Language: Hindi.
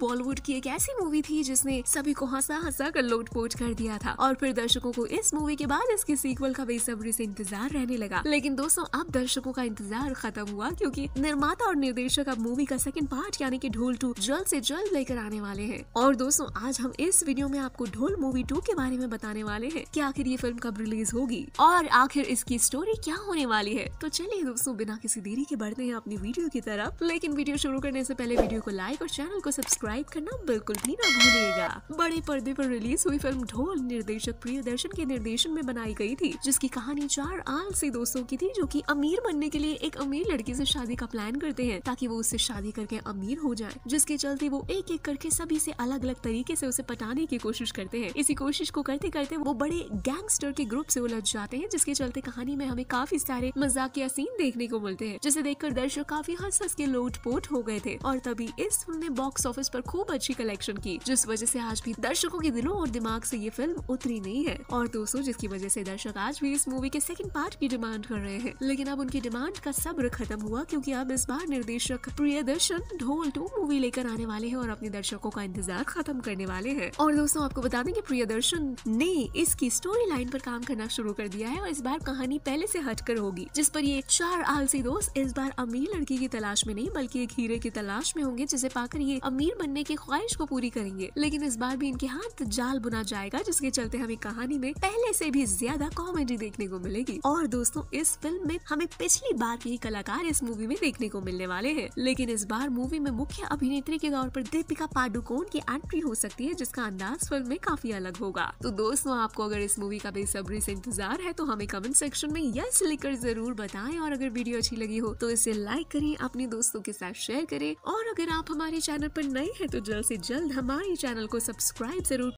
बॉलीवुड की एक ऐसी मूवी थी जिसने सभी को हंसा हंसा कर लोटपोट कर दिया था और फिर दर्शकों को इस मूवी के बाद इसके सीक्वल का बेसब्री से इंतजार रहने लगा लेकिन दोस्तों अब दर्शकों का इंतजार खत्म हुआ क्योंकि निर्माता और निर्देशक अब मूवी का सेकंड पार्ट यानी कि ढोल टू जल्द से जल्द लेकर आने वाले हैं और दोस्तों आज हम इस वीडियो में आपको ढोल मूवी टू के बारे में बताने वाले हैं कि आखिर ये फिल्म कब रिलीज होगी और आखिर इसकी स्टोरी क्या होने वाली है तो चलिए दोस्तों बिना किसी देरी के बढ़ते हैं अपनी वीडियो की तरफ लेकिन वीडियो शुरू करने से पहले वीडियो को लाइक और चैनल को सब्सक्राइब सब्सक्राइब करना बिल्कुल भी ना भूलिएगा बड़े पर्दे पर रिलीज हुई फिल्म ढोल निर्देशक प्रिय दर्शन के निर्देशन में बनाई गई थी जिसकी कहानी चार आल से दोस्तों की थी जो कि अमीर बनने के लिए एक अमीर लड़की से शादी का प्लान करते हैं ताकि वो उससे शादी करके अमीर हो जाए जिसके चलते वो एक एक करके सभी से अलग अलग तरीके से उसे पटाने की कोशिश करते हैं इसी कोशिश को करते करते वो बड़े गैंगस्टर के ग्रुप से उलझ जाते हैं जिसके चलते कहानी में हमें काफी सारे मजाकिया सीन देखने को मिलते हैं जिसे देखकर दर्शक काफी हंस हंस के लोट हो गए थे और तभी इस फिल्म ने बॉक्स ऑफिस पर खूब अच्छी कलेक्शन की जिस वजह से आज भी दर्शकों के दिलों और दिमाग से ये फिल्म उतरी नहीं है और दोस्तों जिसकी वजह से दर्शक आज भी इस मूवी के सेकंड पार्ट की डिमांड कर रहे हैं लेकिन अब उनकी डिमांड का सब्र खत्म हुआ क्योंकि अब इस बार निर्देशक दर्शन ढोल टू मूवी लेकर आने वाले हैं और अपने दर्शकों का इंतजार खत्म करने वाले हैं और दोस्तों आपको बता दें कि दर्शन ने इसकी स्टोरी लाइन पर काम करना शुरू कर दिया है और इस बार कहानी पहले से हटकर होगी जिस पर ये चार आलसी दोस्त इस बार अमीर लड़की की तलाश में नहीं बल्कि एक हीरे की तलाश में होंगे जिसे पाकर ये अमीर बनने की ख्वाहिश को पूरी करेंगे लेकिन इस बार भी इनके हाथ जाल बुना जाएगा जिसके चलते हमें कहानी में पहले से भी ज्यादा कॉमेडी देखने को मिलेगी और दोस्तों इस फिल्म में हमें पिछली बार के ही कलाकार इस मूवी में देखने को मिलने वाले है लेकिन इस बार मूवी में मुख्य अभिनेत्री के तौर पर दीपिका पाडुकोण की एंट्री हो सकती है जिसका अंदाज फिल्म में काफी अलग होगा तो दोस्तों आपको अगर इस मूवी का बेसब्री से इंतजार है तो हमें कमेंट सेक्शन में यस लिखकर जरूर बताएं और अगर वीडियो अच्छी लगी हो तो इसे लाइक करें अपने दोस्तों के साथ शेयर करें और अगर आप हमारे चैनल पर नए हैं तो जल्द से जल्द हमारे चैनल को सब्सक्राइब जरूर